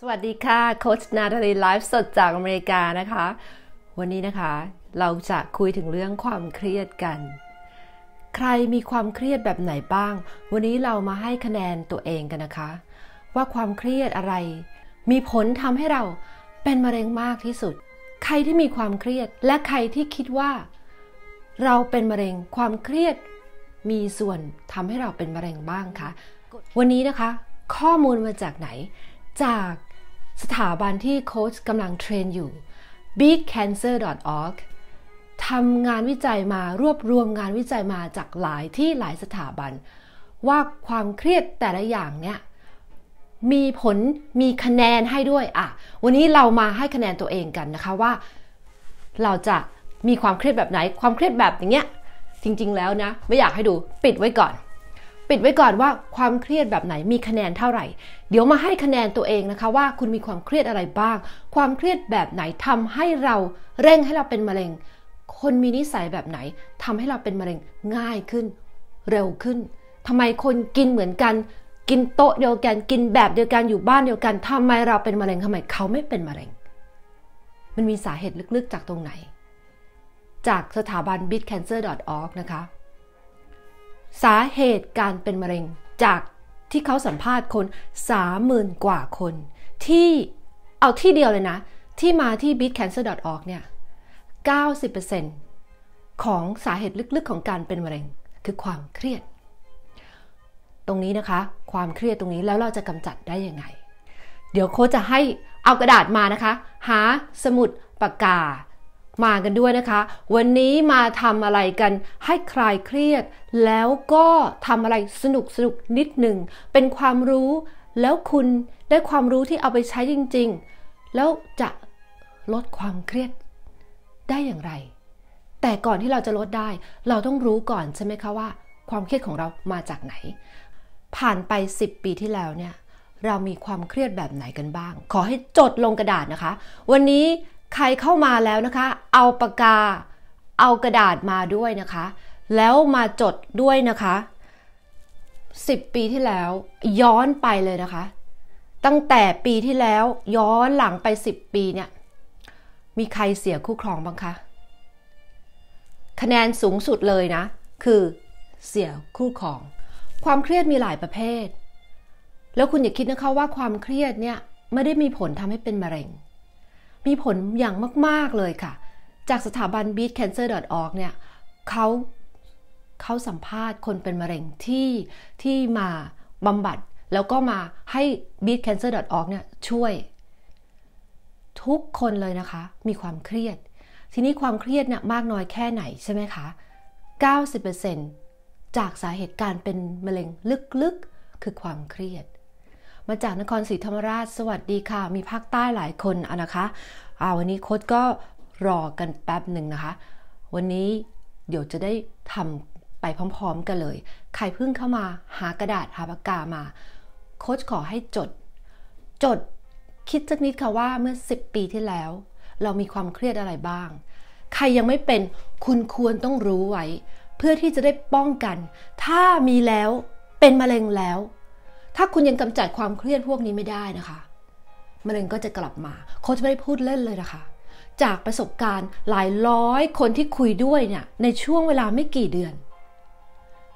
สวัสดีค่ะ โค้ชนาทาลีไลฟ์สดจากอเมริกานะคะ วันนี้นะคะ เราจะคุยถึงเรื่องความเครียดกัน ใครมีความเครียดแบบไหนบ้าง วันนี้เรามาให้คะแนนตัวเองกันนะคะ ว่าความเครียดอะไร มีผลทำให้เราเป็นมะเร็งมากที่สุด ใครที่มีความเครียดและใครที่คิดว่า เราเป็นมะเร็งความเครียด มีส่วนทำให้เราเป็นมะเร็งบ้างคะวันนี้นะคะ ข้อมูลมาจากไหนจากสถาบันที่โค้ชกำลังเทรนอยู่ bigcancer.org ทำงานวิจัยมารวบรวมงานวิจัยมาจากหลายที่หลายสถาบัน ว่าความเครียดแต่ละอย่างเนี่ยมีผลมีคะแนนให้ด้วยอ่ะวันนี้เรามาให้คะแนนตัวเองกันนะคะว่าเราจะมีความเครียดแบบไหน ความเครียดแบบอย่างเงี้ยจริงๆแล้วนะไม่อยากให้ดูปิดไว้ก่อนปิดไว้ก่อนว่าความเครียดแบบไหนมีคะแนนเท่าไหร่ เดี๋ยวมาให้คะแนนตัวเองนะคะ ว่าคุณมีความเครียดอะไรบ้าง ความเครียดแบบไหนทำให้เราเร่งให้เราเป็นมะเร็ง คนมีนิสัยแบบไหน ทำให้เราเป็นมะเร็งง่ายขึ้น เร็วขึ้น ทำไมคนกินเหมือนกัน กินโต๊ะเดียวกัน กินแบบเดียวกันอยู่บ้านเดียวกัน ทำไมเราเป็นมะเร็งทำไมเขาไม่เป็นมะเร็ง มันมีสาเหตุลึกๆ จากตรงไหน จากสถาบัน bitcancer.org นะคะสาเหตุการเป็นมะเร็งจากที่เขาสัมภาษณ์คน 30,000 กว่าคน ที่เอาที่เดียวเลยนะ ที่มาที่ beatcancer.org เนี่ย90%ของสาเหตุลึกๆของการเป็นมะเร็ง คือความเครียด ตรงนี้นะคะ ความเครียดตรงนี้แล้วเราจะกำจัดได้ยังไงเดี๋ยวโค้ชจะให้เอากระดาษมานะคะ หาสมุดปากกามากันด้วยนะคะ วันนี้มาทำอะไรกันให้คลายเครียด แล้วก็ทำอะไรสนุกสนุกนิดหนึ่ง เป็นความรู้แล้วคุณได้ความรู้ที่เอาไปใช้จริงๆ แล้วจะลดความเครียดได้อย่างไร แต่ก่อนที่เราจะลดได้ เราต้องรู้ก่อนใช่ไหมคะว่า ความเครียดของเรามาจากไหน ผ่านไป 10 ปีที่แล้วเนี่ยเรามีความเครียดแบบไหนกันบ้าง ขอให้จดลงกระดาษนะคะ วันนี้ใครเข้ามาแล้วนะคะเอาปากกาเอากระดาษมาด้วยนะคะ แล้วมาจดด้วยนะคะ 10 ปีที่แล้วย้อนไปเลยนะคะ ตั้งแต่ปีที่แล้วย้อนหลังไป 10 ปีเนี่ยมีใครเสียคู่ครองบ้างคะคะแนนสูงสุดเลยนะ คือเสียคู่ครอง ความเครียดมีหลายประเภท แล้วคุณอย่าคิดนะคะว่าความเครียดเนี่ยไม่ได้มีผลทำให้เป็นมะเร็งมีผลอย่างมาก ๆ เลยค่ะ จากสถาบัน beatcancer.org เนี่ยเขาเขาสัมภาษณ์คนเป็นมะเร็งที่ที่มาบำบัด แล้วก็มาให้ beatcancer.org เนี่ยช่วย ทุกคนเลยนะคะ มีความเครียด ทีนี้ความเครียดเนี่ยมากน้อยแค่ไหนใช่ไหมคะ 90%จากสาเหตุการเป็นมะเร็งลึกๆคือความเครียดมาจากนครศรีธรรมราช สวัสดีค่ะ มีภาคใต้หลายคนนะคะ อ่าวันนี้โค้ดก็รอกันแป๊บหนึ่งนะคะ วันนี้เดี๋ยวจะได้ทำไปพร้อมๆกันเลย ใครเพิ่งเข้ามาหากระดาษหาปากกามา โค้ชขอให้จด จดคิดสักนิดค่ะว่าเมื่อ 10 ปีที่แล้ว เรามีความเครียดอะไรบ้าง ใครยังไม่เป็นคุณควรต้องรู้ไว้ เพื่อที่จะได้ป้องกัน ถ้ามีแล้วเป็นมะเร็งแล้วถ้าคุณยังกำจัดความเครียดพวกนี้ไม่ได้นะคะมะเร็งก็จะกลับมา โค้ชไม่ได้พูดเล่นเลยนะคะจากประสบการณ์หลายร้อยคนที่คุยด้วยเนี่ยในช่วงเวลาไม่กี่เดือน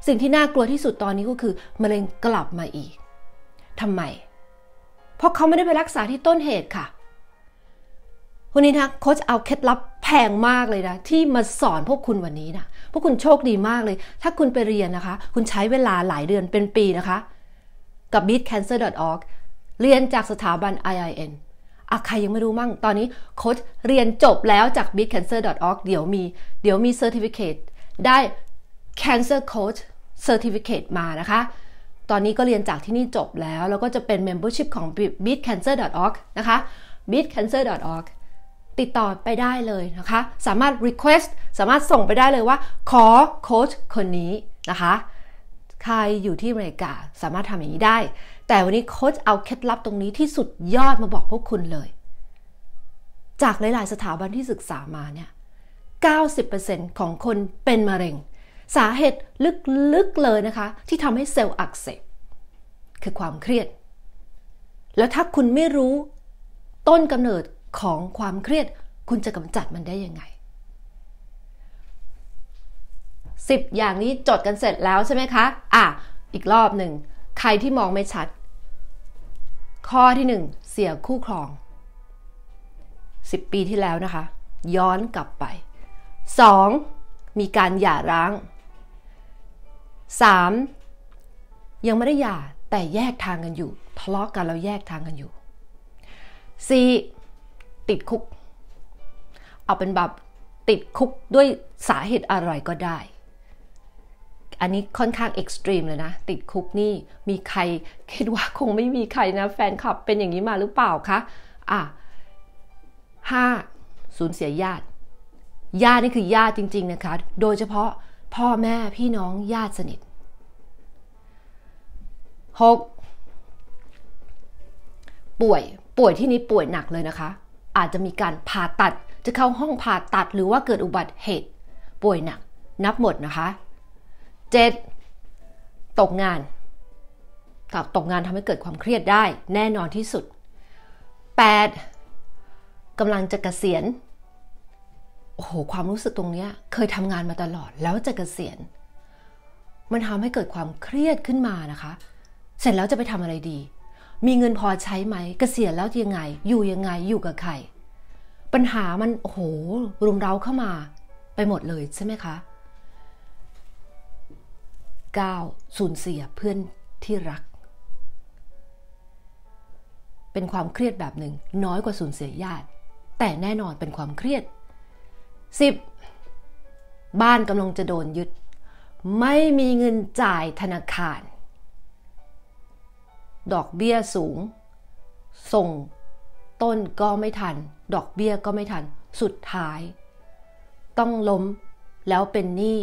สิ่งที่น่ากลัวที่สุดตอนนี้ก็คือมะเร็งกลับมาอีกทำไมเพราะเขาไม่ได้ไปรักษาที่ต้นเหตุค่ะวันนี้นะโค้ชเอาเคล็ดลับแพงมากเลยนะที่มาสอนพวกคุณวันนี้นะพวกคุณโชคดีมากเลย ถ้าคุณไปเรียนนะคะ คุณใช้เวลาหลายเดือนเป็นปีนะคะกับ beatcancer.org เรียนจากสถาบัน IIN อะใครยังไม่รู้มั่ง ตอนนี้โค้ชเรียนจบแล้วจาก beatcancer.org เดี๋ยวมี เดี๋ยวมี certificate ได้ cancer coach certificate มานะคะ ตอนนี้ก็เรียนจากที่นี่จบแล้ว แล้วก็จะเป็น membership ของ beatcancer.org นะคะ beatcancer.org ติดต่อไปได้เลยนะคะ สามารถ request สามารถส่งไปได้เลยว่าขอโค้ชคนนี้นะคะใครอยู่ที่อเมริกาสามารถทำอย่างนี้ได้ แต่วันนี้โค้ชเอาเคล็ดลับตรงนี้ที่สุดยอดมาบอกพวกคุณเลย จากหลายๆสถาบันที่ศึกษามาเนี่ย90%ของคนเป็นมะเร็ง สาเหตุลึกๆเลยนะคะ ที่ทำให้เซลล์อักเสบ คือความเครียด แล้วถ้าคุณไม่รู้ต้นกำเนิดของความเครียด คุณจะกำจัดมันได้ยังไง10 อย่างนี้จดกันเสร็จแล้วใช่ไหมคะ อ่ะ อีกรอบหนึ่ง ใครที่มองไม่ชัด ข้อที่ 1 เสียคู่ครอง 10 ปีที่แล้วนะคะ ย้อนกลับไป 2. มีการหย่าร้าง 3. ยังไม่ได้หย่า แต่แยกทางกันอยู่ทะเลาะกันแล้วแยกทางกันอยู่ 4. ติดคุก เอาเป็นแบบติดคุกด้วยสาเหตุอะไรก็ได้อันนี้ค่อนข้างเอ็กซ์ตรีมเลยนะ ติดคุกนี่มีใครคิดว่าคงไม่มีใครนะ แฟนคลับเป็นอย่างนี้มาหรือเปล่าคะ อ่ะห้าสูญเสียญาติญาตินี่คือญาติจริง ๆนะคะ โดยเฉพาะพ่อแม่พี่น้องญาติสนิทหกป่วยป่วยที่นี้ป่วยหนักเลยนะคะ อาจจะมีการผ่าตัด จะเข้าห้องผ่าตัดหรือว่าเกิดอุบัติเหตุ ป่วยหนัก นับหมดนะคะ 7. ตกงานกับตกงานทำให้เกิดความเครียดได้แน่นอนที่สุด 8. กํำลังจะกะเกษียณโอ้โห ความรู้สึกตรงนี้ เคยทำงานมาตลอดแล้วจะกะเกษียณ มันทำให้เกิดความเครียดขึ้นมานะคะ เสร็จแล้วจะไปทำอะไรดี มีเงินพอใช้ไหมกเกษียณแล้วยังไง อยู่ยังไงอยู่กับใครปัญหามันโอ้โหรุมเร้าเข้ามาไปหมดเลยใช่ไหมคะ 9. สูญเสียเพื่อนที่รัก เป็นความเครียดแบบหนึ่งน้อยกว่าสูญเสียญาติ แต่แน่นอนเป็นความเครียด 10. บ้านกำลังจะโดนยึด ไม่มีเงินจ่ายธนาคาร ดอกเบี้ยสูงส่ง ต้นก็ไม่ทัน ดอกเบี้ยก็ไม่ทันสุดท้าย ต้องล้มแล้วเป็นหนี้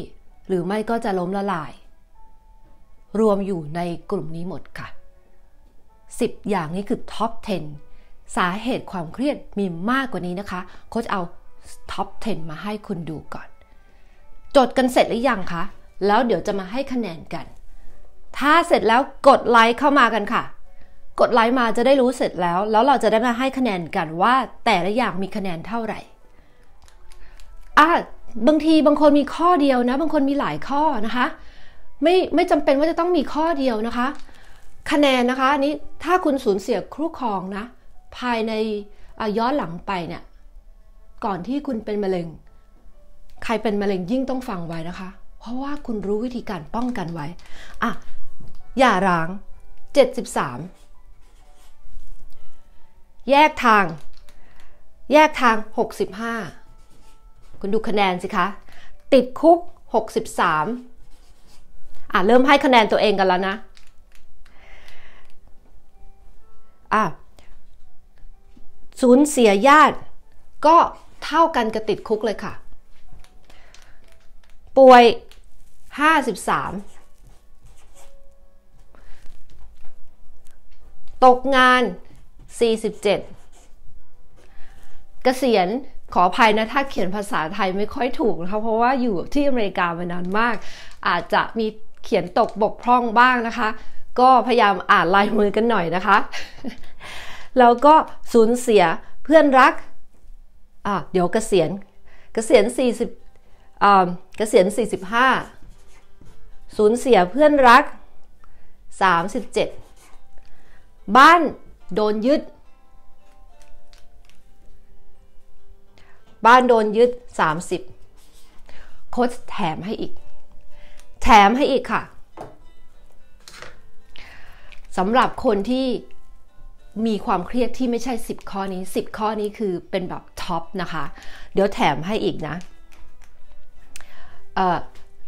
หรือไม่ก็จะล้มละลายรวมอยู่ในกลุ่มนี้หมดค่ะ 10 อย่างนี้คือท็อป 10 สาเหตุความเครียดมีมากกว่านี้นะคะ โค้ชเอาท็อป 10 มาให้คุณดูก่อน จดกันเสร็จหรือยังคะ แล้วเดี๋ยวจะมาให้คะแนนกัน ถ้าเสร็จแล้วกดไลค์เข้ามากันค่ะ กดไลค์มาจะได้รู้เสร็จแล้ว แล้วเราจะได้มาให้คะแนนกันว่า แต่ละอย่างมีคะแนนเท่าไหร่อ่ะบางทีบางคนมีข้อเดียวนะ บางคนมีหลายข้อนะคะไม่ไม่จำเป็นว่าจะต้องมีข้อเดียวนะคะ คะแนนนะคะอันนี้ถ้าคุณสูญเสียคู่ครองนะ ภายในย้อนหลังไปเนี่ย ก่อนที่คุณเป็นมะเร็ง ใครเป็นมะเร็งยิ่งต้องฟังไว้นะคะ เพราะว่าคุณรู้วิธีการป้องกันไว้ อ่ะ อย่าร้าง 73 แยกทาง แยกทาง 65 คุณดูคะแนนสิคะ ติดคุก 63อ่ะ เริ่มให้คะแนนตัวเองกันแล้วนะอ่ะสูญเสียญาติ ก็เท่ากันกับติดคุกเลยค่ะ ป่วย 53 ตกงาน 47 เกษียณขออภัยนะ ถ้าเขียนภาษาไทยไม่ค่อยถูกนะคะเพราะว่าอยู่ที่อเมริกามานานมากอาจจะมีเขียนตกบกพร่องบ้างนะคะ ก็พยายามอ่านลายมือกันหน่อยนะคะ แล้วก็สูญเสียเพื่อนรัก อ่ะเดี๋ยวกเกษียณเกษียณ40อ่าเกษียณ45สูญเสียเพื่อนรัก 37 บ้านโดนยึด บ้านโดนยึด 30โค้ชแถมให้อีกแถมให้อีกค่ะ สำหรับคนที่มีความเครียดที่ไม่ใช่ 10 ข้อนี้ 10 ข้อนี้คือเป็นแบบท็อปนะคะ เดี๋ยวแถมให้อีกนะ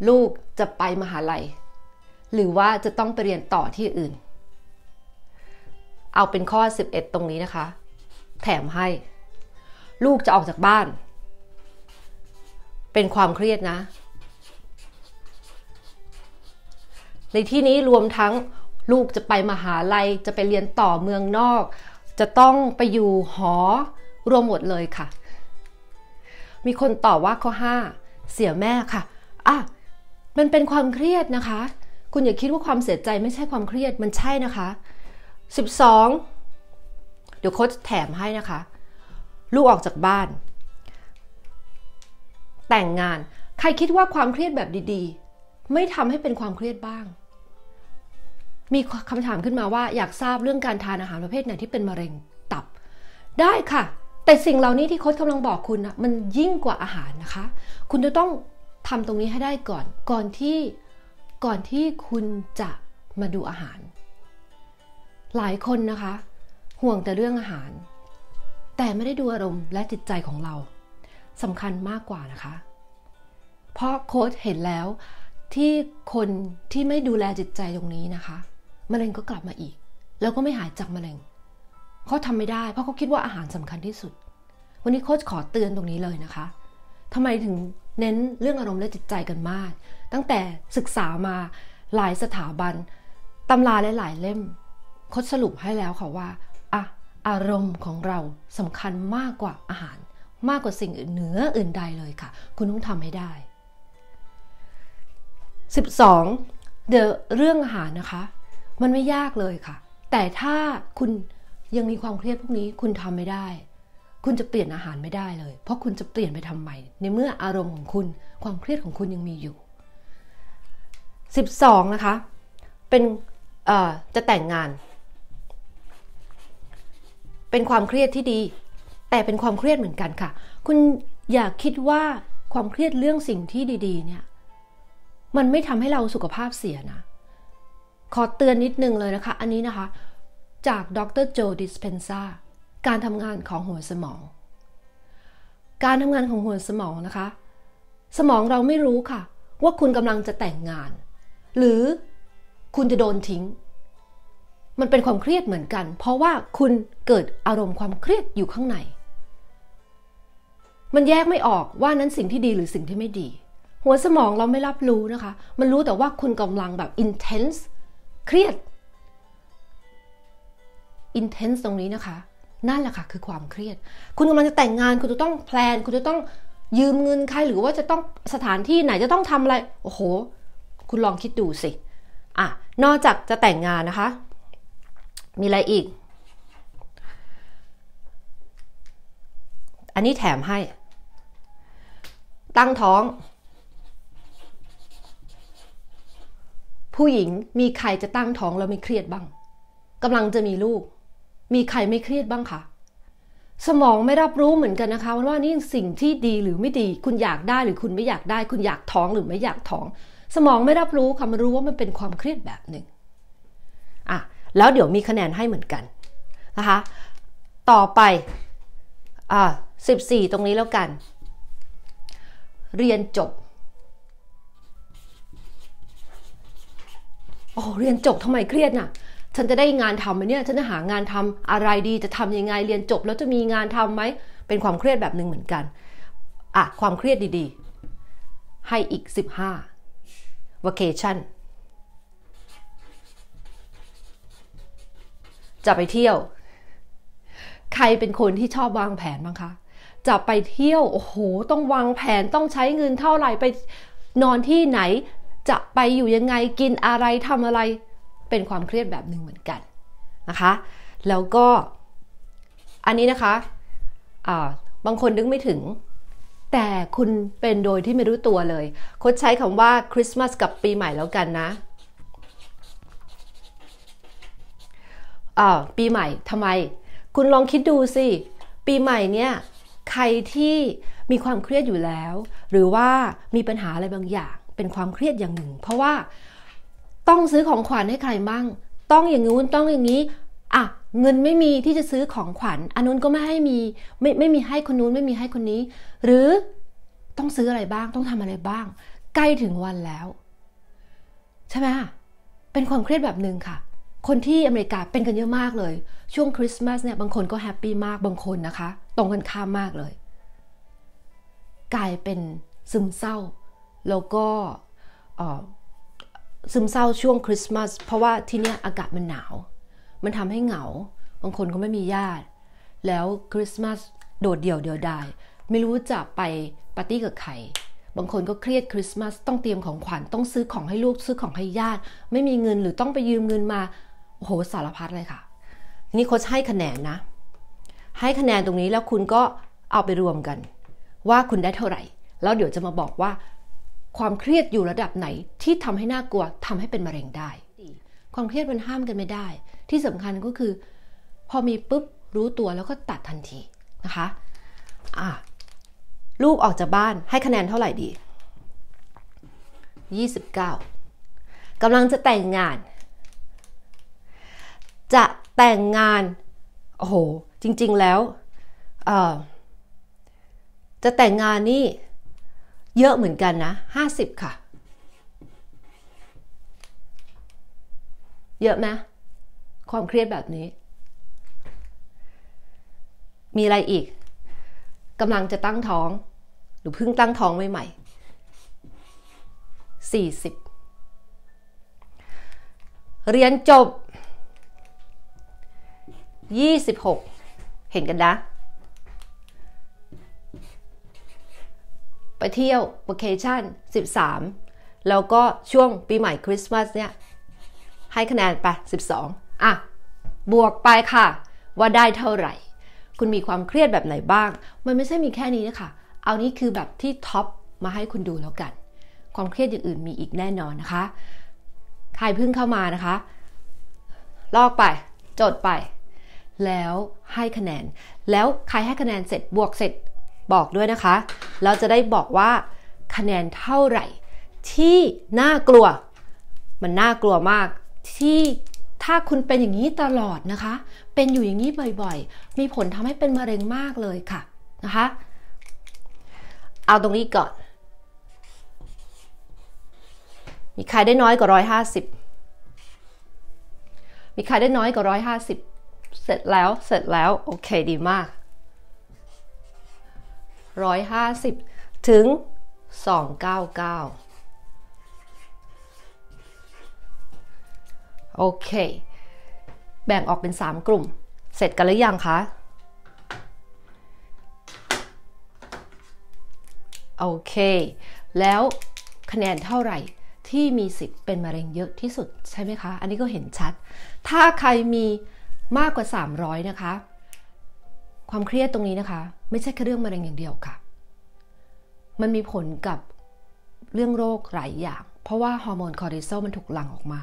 ลูกจะไปมหาลัยหรือว่าจะต้องไปเรียนต่อที่อื่น เอาเป็นข้อ 11 ตรงนี้นะคะ แถมให้ ลูกจะออกจากบ้าน เป็นความเครียดนะในที่นี้รวมทั้งลูกจะไปมหาลัยจะไปเรียนต่อเมืองนอก จะต้องไปอยู่หอ รวมหมดเลยค่ะ มีคนตอบว่าข้อ5เสียแม่ค่ะอ่ะ มันเป็นความเครียดนะคะ คุณอย่าคิดว่าความเสียใจไม่ใช่ความเครียดมันใช่นะคะ 12 เดี๋ยวโค้ชแถมให้นะคะ ลูกออกจากบ้าน แต่งงาน ใครคิดว่าความเครียดแบบดีๆ ไม่ทำให้เป็นความเครียดบ้างมีคำถามขึ้นมาว่าอยากทราบเรื่องการทานอาหารประเภทไหนที่เป็นมะเร็งตับ ได้ค่ะ แต่สิ่งเหล่านี้ที่โค้ชกำลังบอกคุณนะมันยิ่งกว่าอาหารนะคะ คุณจะต้องทำตรงนี้ให้ได้ก่อน ก่อนที่ก่อนที่คุณจะมาดูอาหาร หลายคนนะคะ ห่วงแต่เรื่องอาหาร แต่ไม่ได้ดูอารมณ์และจิตใจของเราสำคัญมากกว่านะคะ เพราะโค้ชเห็นแล้วที่คนที่ไม่ดูแลจิตใจตรงนี้นะคะมะเร็งก็กลับมาอีก แล้วก็ไม่หายจากมะเร็งเขาทำไม่ได้ เพราะเขาคิดว่าอาหารสำคัญที่สุด วันนี้โค้ชขอเตือนตรงนี้เลยนะคะ ทำไมถึงเน้นเรื่องอารมณ์และจิตใจกันมาก ตั้งแต่ศึกษามาหลายสถาบัน ตำราหลายๆเล่มโค้ชสรุปให้แล้วค่ะว่า อะ อารมณ์ของเราสำคัญมากกว่าอาหาร มากกว่าสิ่งอื่นเหนืออื่นใดเลยค่ะ คุณต้องทำให้ได้ 12. เดเรื่องอาหารนะคะมันไม่ยากเลยค่ะ แต่ถ้าคุณยังมีความเครียดพวกนี้ คุณทำไม่ได้ คุณจะเปลี่ยนอาหารไม่ได้เลย เพราะคุณจะเปลี่ยนไปทำใหม่ในเมื่ออารมณ์ของคุณ ความเครียดของคุณยังมีอยู่12 นะคะ เป็นจะแต่งงาน เป็นความเครียดที่ดี แต่เป็นความเครียดเหมือนกันค่ะ คุณอย่าคิดว่าความเครียดเรื่องสิ่งที่ดี ๆ เนี่ย มันไม่ทำให้เราสุขภาพเสียนะขอเตือนนิดนึงเลยนะคะ อันนี้นะคะจากดรโจดิสเพนซาการทำงานของหัวสมอง การทำงานของหัวสมองนะคะ สมองเราไม่รู้ค่ะ ว่าคุณกำลังจะแต่งงาน หรือคุณจะโดนทิ้ง มันเป็นความเครียดเหมือนกัน เพราะว่าคุณเกิดอารมณ์ความเครียดอยู่ข้างใน มันแยกไม่ออกว่านั้นสิ่งที่ดีหรือสิ่งที่ไม่ดี หัวสมองเราไม่รับรู้นะคะ มันรู้แต่ว่าคุณกำลังแบบ intense เครียด อินเทน e ์ตรงนี้นะคะ นั่นแหละค่ะคือความเครียด คุณกำลังจะแต่งงาน คุณจะต้องแพลน คุณจะต้องยืมเงินใคร หรือว่าจะต้องสถานที่ไหน จะต้องทำอะไร โอ้โห คุณลองคิดดูสิ อ่ะ นอกจากจะแต่งงานนะคะ มีอะไรอีก อันนี้แถมให้ ตั้งท้องผู้หญิงมีใครจะตั้งท้องแล้วไม่เครียดบ้างกำลังจะมีลูกมีใครไม่เครียดบ้างคะสมองไม่รับรู้เหมือนกันนะคะว่านี่สิ่งที่ดีหรือไม่ดีคุณอยากได้หรือคุณไม่อยากได้ คุณอยากท้องหรือไม่อยากท้อง สมองไม่รับรู้ค่ะมันรู้ว่ามันเป็นความเครียดแบบหนึ่งอ่ะแล้วเดี๋ยวมีคะแนนให้เหมือนกันนะคะต่อไปอ่าสิตรงนี้แล้วกัน เรียนจบโอ้เรียนจบทำไมเครียดน่ะ ฉันจะได้งานทำไหมเนี่ย ฉันจะหางานทำอะไรดี จะทํำยังไงเรียนจบแล้วจะมีงานทํำไหมเป็นความเครียดแบบหนึ่งเหมือนกันอ่ะความเครียดดีๆ ให้อีก15 vacation จะไปเที่ยว ใครเป็นคนที่ชอบวางแผนบ้างคะ จะไปเที่ยวโอ้โหต้องวางแผนต้องใช้เงินเท่าไหร่ไปนอนที่ไหนจะไปอยู่ยังไงกินอะไรทำอะไรเป็นความเครียดแบบหนึ่งเหมือนกันนะคะแล้วก็อันนี้นะคะะบางคนนึกไม่ถึง แต่คุณเป็นโดยที่ไม่รู้ตัวเลย คดใช้คำว่าคริสต์มาสกับปีใหม่แล้วกันนะปีใหม่ทำไม คุณลองคิดดูสิ ปีใหม่เนี่ย ใครที่มีความเครียดอยู่แล้ว หรือว่ามีปัญหาอะไรบางอย่างเป็นความเครียดอย่างหนึ่ง เพราะว่าต้องซื้อของขวัญให้ใครบ้าง ต้องอย่างงู้นต้องอย่างนี้อ่ะเงินไม่มีที่จะซื้อของขวัญอันนู้นก็ไม่ให้มีไม่ไม่มีให้คนนู้นไม่มีให้คนนี้ หรือต้องซื้ออะไรบ้างต้องทำอะไรบ้าง ใกล้ถึงวันแล้ว ใช่ไหมเป็นความเครียดแบบหนึ่งค่ะ คนที่อเมริกาเป็นกันเยอะมากเลย ช่วงคริสต์มาสเนี่ยบางคนก็แฮปปี้มากบางคนนะคะตรงกันข้ามมากเลยกลายเป็นซึมเศร้าแล้วก็ซึมเศร้าช่วงคริสต์มาสเพราะว่าที่นี่อากาศมันหนาว มันทำให้เหงา บางคนก็ไม่มีญาติ แล้วคริสต์มาสโดดเดี่ยวเดียวดายไม่รู้จะไปปาร์ตี้กับใครบางคนก็เครียดคริสต์มาส ต้องเตรียมของขวัญต้องซื้อของให้ลูกซื้อของให้ญาติ ไม่มีเงิน หรือต้องไปยืมเงินมา โอ้โห สารพัดเลยค่ะ นี่โค้ชให้คะแนนนะ ให้คะแนนตรงนี้แล้วคุณก็เอาไปรวมกัน ว่าคุณได้เท่าไหร่แล้วเดี๋ยวจะมาบอกว่าความเครียดอยู่ระดับไหนที่ทำให้น่ากลัวทำให้เป็นมะเร็งได้ ความเครียดมันห้ามกันไม่ได้ ที่สำคัญก็คือ พอมีปุ๊บรู้ตัวแล้วก็ตัดทันทีนะคะอ่ะลูกออกจากบ้านให้คะแนนเท่าไหร่ดี 29 กำลังจะแต่งงาน จะแต่งงาน โอ้โห จริงๆแล้ว จะแต่งงานนี่เยอะเหมือนกันนะ50ค่ะ เยอะไหม ความเครียดแบบนี้ มีอะไรอีก กำลังจะตั้งท้อง หรือเพิ่งตั้งท้องใหม่ๆ40เรียนจบ 26 เห็นกันนะไปเที่ยวปัเคชั่น13แล้วก็ช่วงปีใหม่คริสต์มาสเนี่ยให้คะแนนไป12อ่ะบวกไปค่ะ ว่าได้เท่าไหร่ คุณมีความเครียดแบบไหนบ้าง มันไม่ใช่มีแค่นี้นะคะเอานี้คือแบบที่ท็อปมาให้คุณดูแล้วกัน ความเครียดอย่างอื่นมีอีกแน่นอนนะคะใครเพิ่งเข้ามานะคะ ลอกไปจดไป แล้วให้คะแนน แล้วใครให้คะแนนเสร็จบวกเสร็จบอกด้วยนะคะ เราจะได้บอกว่าคะแนนเท่าไหร่ที่น่ากลัว มันน่ากลัวมาก ที่ถ้าคุณเป็นอย่างนี้ตลอดนะคะ เป็นอยู่อย่างนี้บ่อยๆ มีผลทำให้เป็นมะเร็งมากเลยค่ะนะคะ เอาตรงนี้ก่อน มีใครได้น้อยกว่าร้อยหาสิบมีใครได้น้อยกว่าร้อยหาสิบเสร็จแล้ว เสร็จแล้ว โอเค ดีมาก150 ถึง 299โอเค แบ่งออกเป็น 3 กลุ่มเสร็จกันหรือยังคะ โอเค แล้วคะแนนเท่าไหร่ที่มีสิทธิ์เป็นมะเร็งเยอะที่สุด ใช่ไหมคะ อันนี้ก็เห็นชัด ถ้าใครมีมากกว่า 300 นะคะความเครียดตรงนี้นะคะ ไม่ใช่แค่เรื่องมะเร็งอย่างเดียวค่ะ มันมีผลกับเรื่องโรคหลายอย่าง เพราะว่าฮอร์โมนคอร์ติซอลมันถูกหลั่งออกมา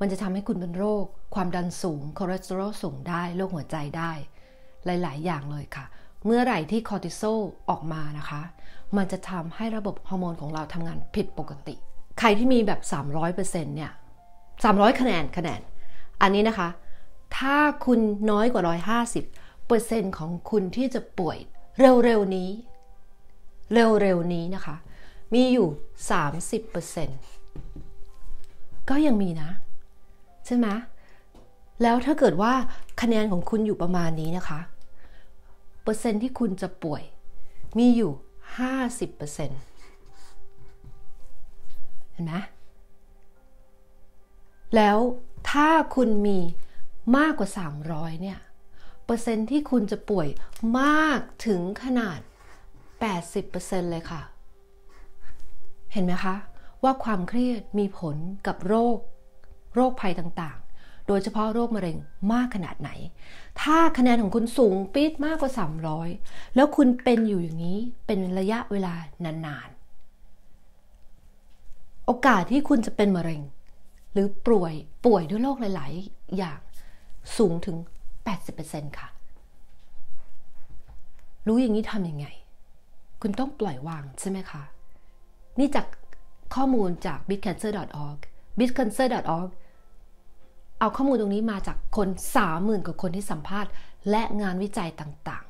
มันจะทำให้คุณเป็นโรคความดันสูงคอเลสเตอรอลสูงได้ โรคหัวใจได้ หลายๆอย่างเลยค่ะ เมื่อไหร่ที่คอร์ติซอลออกมานะคะ มันจะทำให้ระบบฮอร์โมนของเราทำงานผิดปกติ ใครที่มีแบบ 300%เนี่ย300คะแนนคะแนน อันนี้นะคะ ถ้าคุณน้อยกว่า150ปอร์เซ็นต์ของคุณที่จะป่วยเร็วๆนี้เร็วๆนี้นะคะมีอยู่ 30%ก็ยังมีนะใช่ไหมแล้วถ้าเกิดว่าคะแนนของคุณอยู่ประมาณนี้นะคะเปอร์เซ็นต์ที่คุณจะป่วยมีอยู่ 50%เห็นไหมแล้วถ้าคุณมีมากกว่า 300 เนี่ยเปอร์เซ็นที่คุณจะป่วยมากถึงขนาด 80%เลยค่ะ เห็นไหมคะ ว่าความเครียดมีผลกับโรค โรคภัยต่าง ๆ โดยเฉพาะโรคมะเร็งมากขนาดไหน ถ้าคะแนนของคุณสูงปี๊ดมากกว่า 300 แล้วคุณเป็นอยู่อย่างนี้เป็นระยะเวลานาน ๆ โอกาสที่คุณจะเป็นมะเร็งหรือป่วยป่วยด้วยโรคหลาย ๆ อย่างสูงถึง80%ค่ะ รู้อย่างนี้ทำยังไง คุณต้องปล่อยวางใช่ไหมคะ นี่จากข้อมูลจาก bitcancer.org bitcancer.org เอาข้อมูลตรงนี้มาจากคน30,000กว่าคนที่สัมภาษณ์ และงานวิจัยต่าง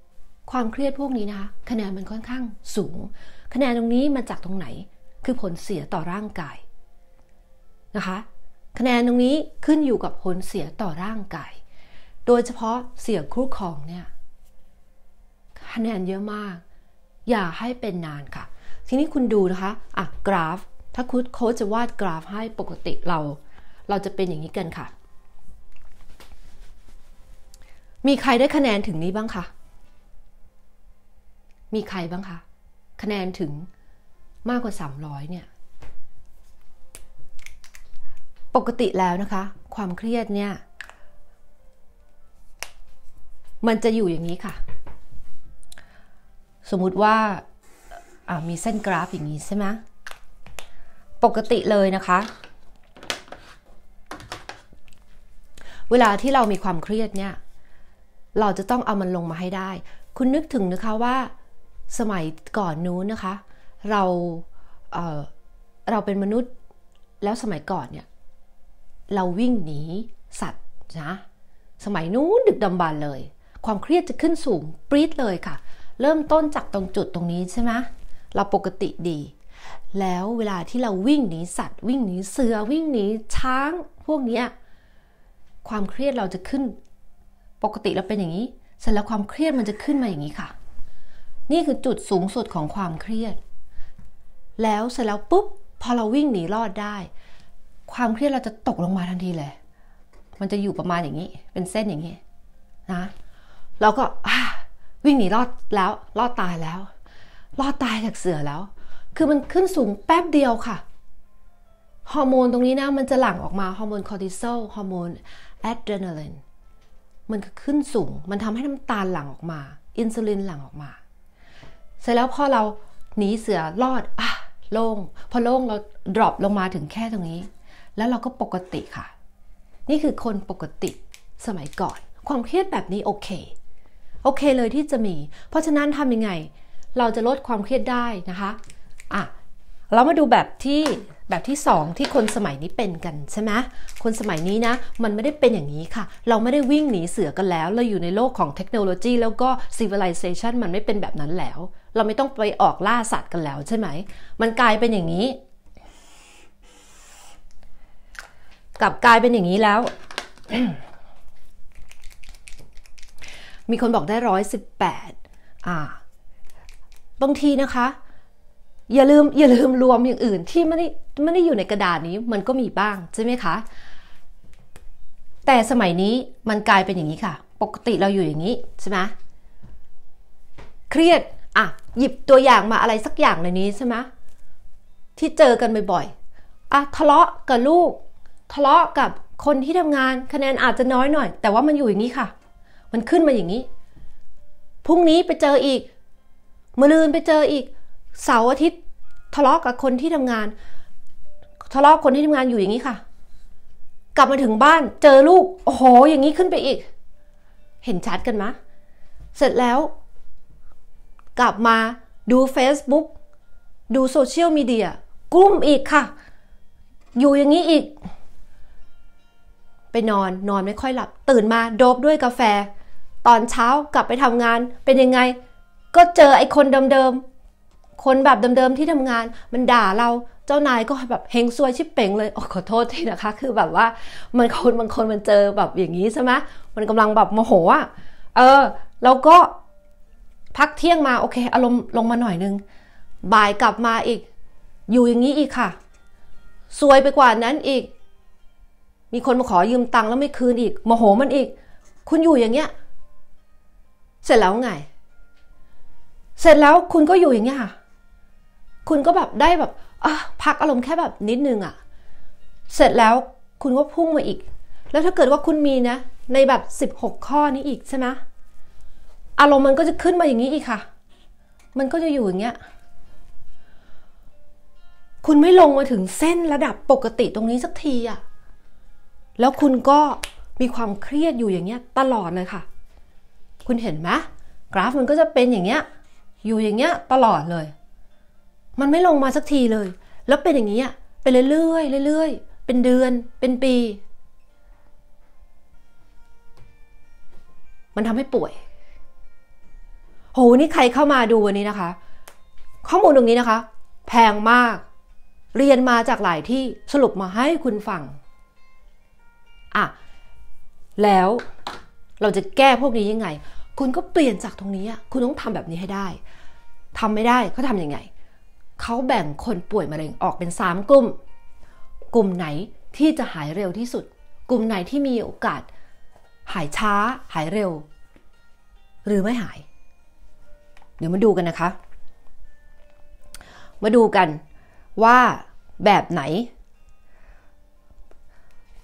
ๆ ความเครียดพวกนี้นะคะคะแนนมันค่อนข้างสูง คะแนนตรงนี้มาจากตรงไหน คือผลเสียต่อร่างกาย นะคะ คะแนนตรงนี้ขึ้นอยู่กับผลเสียต่อร่างกายโดยเฉพาะเสียงคู่ของเนี่ยคะแนนเยอะมาก อย่าให้เป็นนานค่ะ ทีนี้คุณดูนะคะอ่ะกราฟถ้าคุณโค้ชจะวาดกราฟให้ปกติเรา เราจะเป็นอย่างนี้กันค่ะ มีใครได้คะแนนถึงนี้บ้างคะ มีใครบ้างคะคะแนนถึงมากกว่า 300 เนี่ยปกติแล้วนะคะ ความเครียดเนี่ยมันจะอยู่อย่างนี้ค่ะ สมมุติว่ามีเส้นกราฟอย่างนี้ใช่ไหมปกติเลยนะคะ เวลาที่เรามีความเครียดเนี่ย เราจะต้องเอามันลงมาให้ได้ คุณนึกถึงนะคะว่า สมัยก่อนนู้นนะคะ เราเเราเป็นมนุษย์แล้วสมัยก่อนเนี่ย เราวิ่งหนีสัตว์นะ สมัยนู้นดึกดำบรรเลยความเครียดจะขึ้นสูงปรี๊ดเลยค่ะ เริ่มต้นจากตรงจุดตรงนี้ใช่ไหมเราปกติดี แล้วเวลาที่เราวิ่งหนีสัตว์ วิ่งหนีเสือ วิ่งหนีช้าง พวกนี้ ความเครียดเราจะขึ้น ปกติเราเป็นอย่างนี้ เสร็จแล้วความเครียดมันจะขึ้นมาอย่างนี้ค่ะ นี่คือจุดสูงสุดของความเครียด แล้วเสร็จแล้วปุ๊บพอเราวิ่งหนีรอดได้ ความเครียดเราจะตกลงมาทันทีเลย มันจะอยู่ประมาณอย่างนี้ เป็นเส้นอย่างนี้ นะเราก็วิ่งหนีรอดแล้ว รอดตายแล้ว รอดตายจากเสือแล้ว คือมันขึ้นสูงแป๊บเดียวค่ะฮอร์โมนตรงนี้นะมันจะหลั่งออกมาฮอร์โมนคอร์ติซอลฮอร์โมนแอดรีนาลินมันขึ้นสูงมันทำให้น้ำตาลหลั่งออกมา อินซูลินหลั่งออกมา เสร็จแล้วพอเราหนีเสือรอดอ่ะโล่งพอโล่งเราดรอปลงมาถึงแค่ตรงนี้ แล้วเราก็ปกติค่ะ นี่คือคนปกติสมัยก่อน ความเครียดแบบนี้โอเคโอเคเลยที่จะมี เพราะฉะนั้นทำยังไง เราจะลดความเครียดได้นะคะอ่ะเรามาดูแบบที่แบบที่2ที่คนสมัยนี้เป็นกันใช่ไหม คนสมัยนี้นะ มันไม่ได้เป็นอย่างนี้ค่ะ เราไม่ได้วิ่งหนีเสือกันแล้ว เราอยู่ในโลกของเทคโนโลยี แล้วก็ซีวิลิเซชันมันไม่เป็นแบบนั้นแล้ว เราไม่ต้องไปออกล่าสัตว์กันแล้วใช่ไหม มันกลายเป็นอย่างนี้ กลับกลายเป็นอย่างนี้แล้วมีคนบอกได้ร้อยสิบแปดอ่าบางทีนะคะ อย่าลืมอย่าลืมรวมอย่างอื่นที่ไม่ได้ไม่ได้อยู่ในกระดาษนี้ มันก็มีบ้างใช่ไหมคะแต่สมัยนี้มันกลายเป็นอย่างนี้ค่ะ ปกติเราอยู่อย่างนี้ใช่ไหมเครียดอ่ะหยิบตัวอย่างมาอะไรสักอย่างเลยนี้ใช่ไหมที่เจอกันบ่อยๆอ่ะทะเลาะกับลูกทะเลาะกับคนที่ทำงานคะแนนอาจจะน้อยหน่อย แต่ว่ามันอยู่อย่างนี้ค่ะมันขึ้นมาอย่างนี้ พรุ่งนี้ไปเจออีกมอลืนไปเจออีก เสาร์อาทิตย์ทะเลาะกับคนที่ทำงาน ทะเลาะคนที่ทำงานอยู่อย่างนี้ค่ะ กลับมาถึงบ้าน เจอลูก โอ้โห อย่างนี้ขึ้นไปอีก เห็นชัดกันมะเสร็จแล้วกลับมาดู Facebook ดูโซเชียลมีเดียกุ้มอีกค่ะ อยู่อย่างนี้อีก ไปนอนนอนไม่ค่อยหลับ ตื่นมาโดบด้วยกาแฟตอนเช้ากลับไปทำงานเป็นยังไง ก็เจอไอ้คนเดิมๆ คนแบบเดิมๆที่ทำงาน มันด่าเราเจ้านายก็แบบเฮงซวยชิบเป่งเลยโอ้ขอโทษทีนะคะคือแบบว่ามันคนบางคนมันเจอแบบอย่างนี้ใช่ไหมมันกำลังแบบโมโหอ่ะเออแล้วก็พักเที่ยงมาโอเคอารมณ์ลงมาหน่อยนึงบ่ายกลับมาอีก อยู่อย่างนี้อีกค่ะซวยไปกว่านั้นอีก มีคนมาขอยืมตังค์แล้วไม่คืนอีกโมโหมันอีก คุณอยู่อย่างเงี้ยเสร็จแล้วไง เสร็จแล้วคุณก็อยู่อย่างเงี้ยค่ะ คุณก็แบบได้แบบพักอารมณ์แค่แบบนิดนึงอะ เสร็จแล้วคุณก็พุ่งมาอีก แล้วถ้าเกิดว่าคุณมีนะในแบบสิบหกข้อนี้อีกใช่ไหมอารมณ์มันก็จะขึ้นมาอย่างนี้อีกค่ะ มันก็จะอยู่อย่างเงี้ย คุณไม่ลงมาถึงเส้นระดับปกติตรงนี้สักทีอ่ะ แล้วคุณก็มีความเครียดอยู่อย่างเงี้ย ตลอดเลยค่ะคุณเห็นไหมกราฟมันก็จะเป็นอย่างเงี้ย อยู่อย่างเงี้ยตลอดเลย มันไม่ลงมาสักทีเลย แล้วเป็นอย่างเงี้ยไปเรื่อยๆเรื่อยๆ เป็นเดือนเป็นปี มันทำให้ป่วยโหนี่ใครเข้ามาดูวันนี้นะคะ ข้อมูลตรงนี้นะคะ แพงมากเรียนมาจากหลายที่สรุปมาให้คุณฟัง อ่ะ แล้วเราจะแก้พวกนี้ยังไงคุณก็เปลี่ยนจากตรงนี้คุณต้องทำแบบนี้ให้ได้ ทำไม่ได้เขาทำยังไง เขาแบ่งคนป่วยมะเร็งออกเป็น 3 กลุ่ม กลุ่มไหนที่จะหายเร็วที่สุด กลุ่มไหนที่มีโอกาส หายช้าหายเร็ว หรือไม่หาย เดี๋ยวมาดูกันนะคะ มาดูกันว่า แบบไหน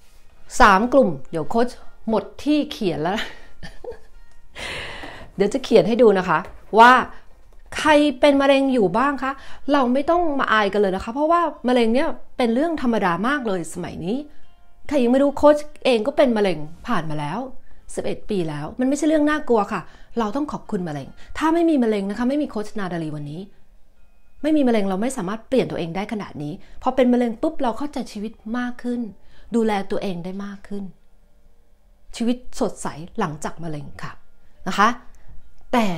3 กลุ่มเดี๋ยวโค้ชหมดที่เขียนแล้วเดี๋ยวจะเขียนให้ดูนะคะ ว่าใครเป็นมะเร็งอยู่บ้างคะเราไม่ต้องมาอายกันเลยนะคะ เพราะว่ามะเร็งเนี่ยเป็นเรื่องธรรมดามากเลยสมัยนี้ ใครยังไม่รู้โค้ชเองก็เป็นมะเร็งผ่านมาแล้ว 11 ปีแล้ว มันไม่ใช่เรื่องน่ากลัวค่ะ เราต้องขอบคุณมะเร็ง ถ้าไม่มีมะเร็งนะคะ ไม่มีโค้ชนาดาลีวันนี้ ไม่มีมะเร็งเราไม่สามารถเปลี่ยนตัวเองได้ขนาดนี้พอเป็นมะเร็งปุ๊บเราเข้าใจชีวิตมากขึ้น ดูแลตัวเองได้มากขึ้น ชีวิตสดใสหลังจากมะเร็งค่ะนะคะแต่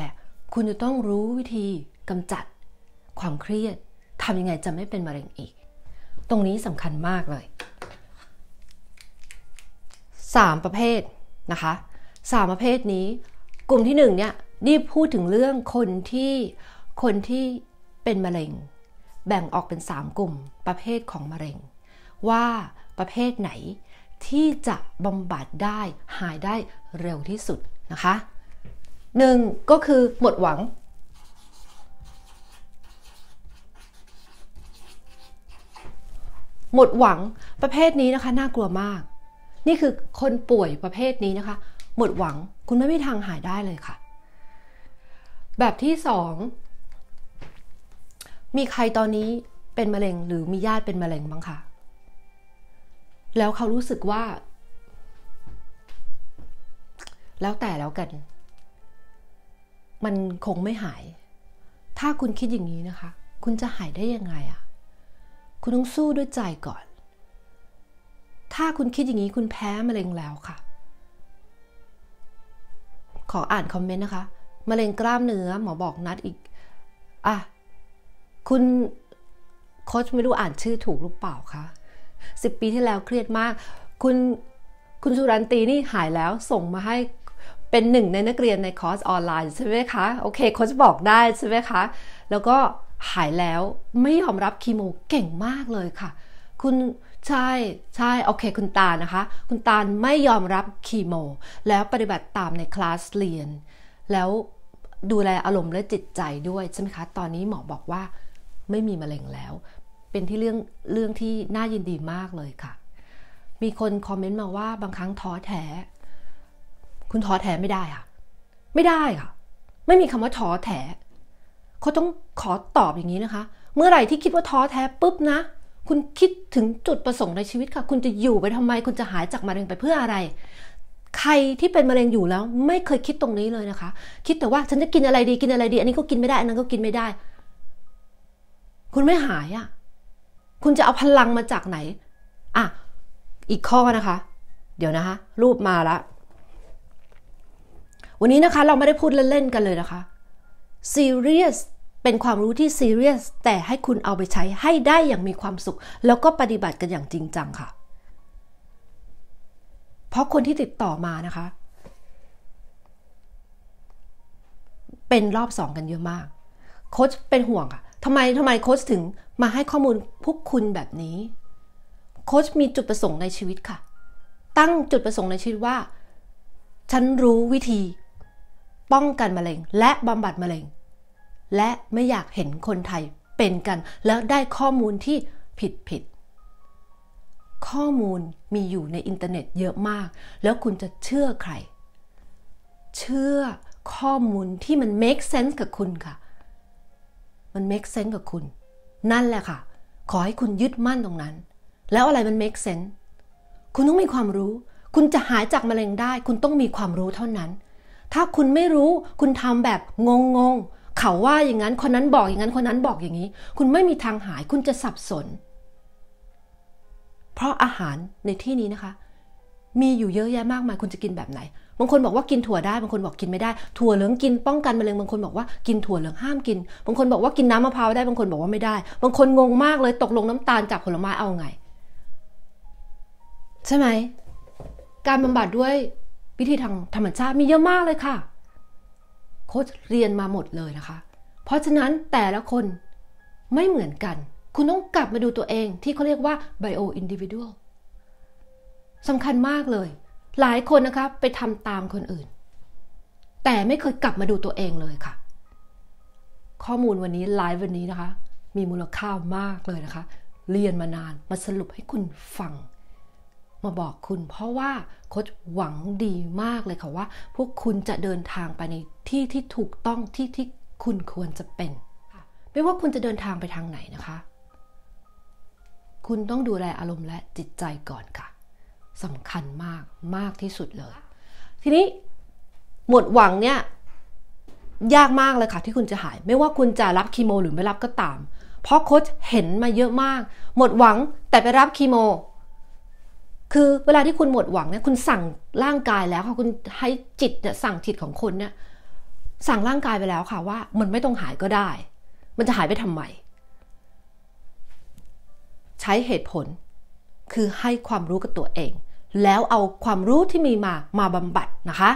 คุณจะต้องรู้วิธีกำจัดความเครียดทำยังไงจะไม่เป็นมะเร็งอีก ตรงนี้สำคัญมากเลย 3 ประเภทนะคะ 3 ประเภทนี้กลุ่มที่1เนี่ยนี่พูดถึงเรื่องคนที่คนที่เป็นมะเร็ง แบ่งออกเป็น 3 กลุ่มประเภทของมะเร็ง ว่าประเภทไหนที่จะบำบัดได้หายได้เร็วที่สุดนะคะหนึ่งก็คือหมดหวัง หมดหวังประเภทนี้นะคะ น่ากลัวมาก นี่คือคนป่วยประเภทนี้นะคะ หมดหวังคุณไม่มีทางหายได้เลยค่ะ แบบที่สองมีใครตอนนี้เป็นมะเร็งหรือมีญาติเป็นมะเร็งบ้างคะแล้วเขารู้สึกว่า แล้วแต่แล้วกันมันคงไม่หาย ถ้าคุณคิดอย่างนี้นะคะ คุณจะหายได้ยังไงอะคุณต้องสู้ด้วยใจก่อน ถ้าคุณคิดอย่างนี้คุณแพ้มะเร็งแล้วค่ะ ขออ่านคอมเมนต์นะคะ มะเร็งกล้ามเนื้อหมอบอกนัดอีก อ่ะ คุณโค้ชไม่รู้อ่านชื่อถูกหรือเปล่าคะสิบปีที่แล้วเครียดมาก คุณคุณสุรันตีนี่หายแล้วส่งมาให้เป็นหนึ่งในนักเรียนในคอร์สออนไลน์ใช่ไหมคะ โอเคโค้ชบอกได้ใช่ไหมคะ แล้วก็หายแล้วไม่ยอมรับคีโมเก่งมากเลยค่ะ คุณใช่ใช่โอเค คุณตานะคะคุณตาไม่ยอมรับคีโมแล้วปฏิบัติตามในคลาสเรียนแล้วดูแลอารมณ์และจิตใจด้วยใช่ไหมคะตอนนี้หมอบอกว่าไม่มีมะเร็งแล้ว เป็นที่เรื่องเรื่องที่น่ายินดีมากเลยค่ะ มีคนคอมเมนต์มาว่าบางครั้งท้อแท้คุณท้อแท้ไม่ได้ค่ะ ไม่ได้ค่ะ ไม่มีคำว่าท้อแท้เขาต้องขอตอบอย่างนี้นะคะ เมื่อไหร่ที่คิดว่าท้อแท้ปุ๊บนะ คุณคิดถึงจุดประสงค์ในชีวิตค่ะ คุณจะอยู่ไปทำไม คุณจะหายจากมะเร็งไปเพื่ออะไร ใครที่เป็นมะเร็งอยู่แล้ว ไม่เคยคิดตรงนี้เลยนะคะ คิดแต่ว่า ฉันจะกินอะไรดี กินอะไร ดี อันนี้ก็กินไม่ได้ อันนั้นก็กินไม่ได้ คุณไม่หายอะ่ะ คุณจะเอาพลังมาจากไหน อ่ะ อีกข้อนะคะ เดี๋ยวนะคะ รูปมาละวันนี้นะคะ เราไม่ได้พูดเล่นๆกันเลยนะคะ serious เป็นความรู้ที่ serious แต่ให้คุณเอาไปใช้ให้ได้อย่างมีความสุข แล้วก็ปฏิบัติกันอย่างจริงจังค่ะ เพราะคนที่ติดต่อมานะคะ เป็นรอบสองกันเยอะมากโค้ชเป็นห่วงค่ะทำไมทำไมโค้ชถึงมาให้ข้อมูลพวกคุณแบบนี้โค้ชมีจุดประสงค์ในชีวิตค่ะ ตั้งจุดประสงค์ในชีวิตว่า ฉันรู้วิธีป้องกันมะเร็ง และบำบัดมะเร็งและไม่อยากเห็นคนไทยเป็นกัน แล้วได้ข้อมูลที่ผิดผิดข้อมูลมีอยู่ในอินเทอร์เน็ตเยอะมาก แล้วคุณจะเชื่อใคร เชื่อข้อมูลที่มัน make sense กับคุณค่ะ มัน make sense กับคุณ นั่นแหละค่ะ ขอให้คุณยึดมั่นตรงนั้น แล้วอะไรมัน make sense คุณต้องมีความรู้ คุณจะหายจากมะเร็งได้ คุณต้องมีความรู้เท่านั้นถ้าคุณไม่รู้ คุณทำแบบ งงๆเขาว่าอย่างนั้น คนนั้นบอกอย่างนั้น คนนั้นบอกอย่างนี้ คุณไม่มีทางหายคุณจะสับสน เพราะอาหารในที่นี้นะคะ มีอยู่เยอะแยะมากมาย คุณจะกินแบบไหนบางคนบอกว่ากินถั่วได้บางคนบอกกินไม่ได้ถั่วเหลืองกินป้องกันมะเร็งบางคนบอกว่ากินถั่วเหลืองห้ามกินบางคนบอกว่ากินน้ำมะพร้าวได้บางคนบอกว่าไม่ได้ บางคนงงมากเลยตกลงน้ำตาลจับผลไม้เอาไง ใช่ไหมการบำบัดด้วยวิธีทางธรรมชาติมีเยอะมากเลยค่ะโค้ชเรียนมาหมดเลยนะคะ เพราะฉะนั้นแต่ละคนไม่เหมือนกัน คุณต้องกลับมาดูตัวเองที่เขาเรียกว่า bio individual สำคัญมากเลย หลายคนนะคะไปทำตามคนอื่น แต่ไม่เคยกลับมาดูตัวเองเลยค่ะ ข้อมูลวันนี้ไลฟ์วันนี้นะคะ มีมูลค่ามากเลยนะคะ เรียนมานานมาสรุปให้คุณฟังมาบอกคุณ เพราะว่าโค้ชหวังดีมากเลยค่ะ ว่า พวกคุณจะเดินทางไปในที่ที่ถูกต้องที่ที่คุณควรจะเป็น ไม่ว่าคุณจะเดินทางไปทางไหนนะคะ คุณต้องดูแลอารมณ์และจิตใจก่อนค่ะสำคัญมากมากที่สุดเลย ทีนี้ หมดหวังเนี่ยยากมากเลยค่ะที่คุณจะหาย ไม่ว่าคุณจะรับคีโม หรือไม่รับก็ตาม เพราะโค้ชเห็นมาเยอะมากหมดหวังแต่ไปรับคีโมคือเวลาที่คุณหมดหวังเนี่ยคุณสั่งร่างกายแล้วค่ะคุณให้จิตเนี่ยสั่งจิตของคนเนี่ยสั่งร่างกายไปแล้วค่ะว่ามันไม่ต้องหายก็ได้ มันจะหายไปทำไม ใช้เหตุผลคือให้ความรู้กับตัวเอง แล้วเอาความรู้ที่มีมา มาบำบัดนะคะ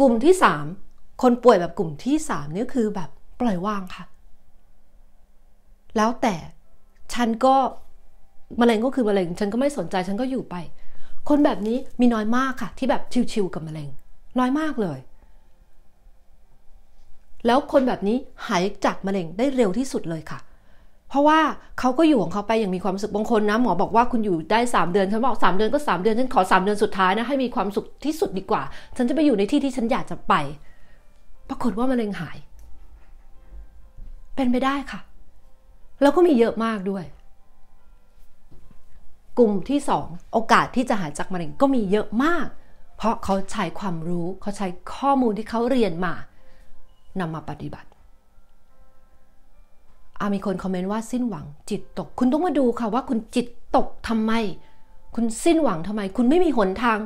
กลุ่มที่3คนป่วยแบบกลุ่มที่3นี่คือแบบปล่อยวางค่ะ แล้วแต่ฉันก็มะเร็งก็คือมะเร็ง ฉันก็ไม่สนใจฉันก็อยู่ไป คนแบบนี้มีน้อยมากค่ะ ที่แบบชิวๆกับมะเร็ง น้อยมากเลย แล้วคนแบบนี้หายจากมะเร็งได้เร็วที่สุดเลยค่ะ เพราะว่าเขาก็อยู่ของเขาไปอย่างมีความสุขบางคนนะหมอบอกว่า คุณอยู่ได้3เดือนฉันบอก3เดือนก็3เดือนฉันขอ3เดือนสุดท้ายนะให้มีความสุขที่สุดดีกว่า ฉันจะไปอยู่ในที่ที่ฉันอยากจะไปปรากฏว่ามะเร็งหาย เป็นไปได้ค่ะ แล้วก็มีเยอะมากด้วยกลุ่มที่ 2 โอกาสที่จะหายจากมะเร็งก็มีเยอะมาก เพราะเขาใช้ความรู้ เขาใช้ข้อมูลที่เขาเรียนมานำมาปฏิบัติอามีคนคอมเมนต์ว่าสิ้นหวังจิตตก คุณต้องมาดูค่ะว่าคุณจิตตกทำไม คุณสิ้นหวังทำไม คุณไม่มีหนทาง